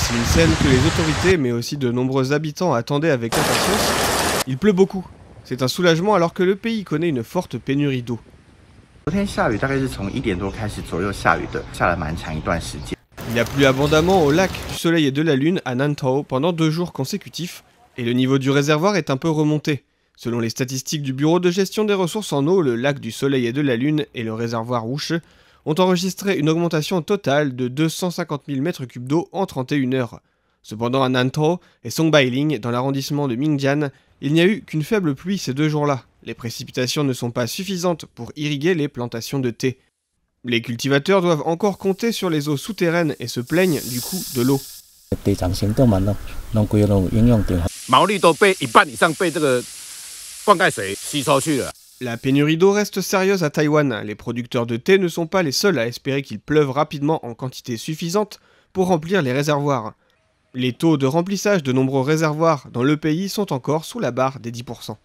c'est une scène que les autorités, mais aussi de nombreux habitants attendaient avec impatience. Il pleut beaucoup. C'est un soulagement alors que le pays connaît une forte pénurie d'eau. Il a plu abondamment au lac du Soleil et de la Lune à Nantou pendant deux jours consécutifs, et le niveau du réservoir est un peu remonté. Selon les statistiques du Bureau de gestion des ressources en eau, le lac du Soleil et de la Lune et le réservoir Rouge ont enregistré une augmentation totale de 250 000 m3 d'eau en 31 heures. Cependant, à Nantou et Songbailing, dans l'arrondissement de Mingjian, il n'y a eu qu'une faible pluie ces deux jours-là. Les précipitations ne sont pas suffisantes pour irriguer les plantations de thé. Les cultivateurs doivent encore compter sur les eaux souterraines et se plaignent du coût de l'eau. La pénurie d'eau reste sérieuse à Taïwan. Les producteurs de thé ne sont pas les seuls à espérer qu'il pleuve rapidement en quantité suffisante pour remplir les réservoirs. Les taux de remplissage de nombreux réservoirs dans le pays sont encore sous la barre des 10%.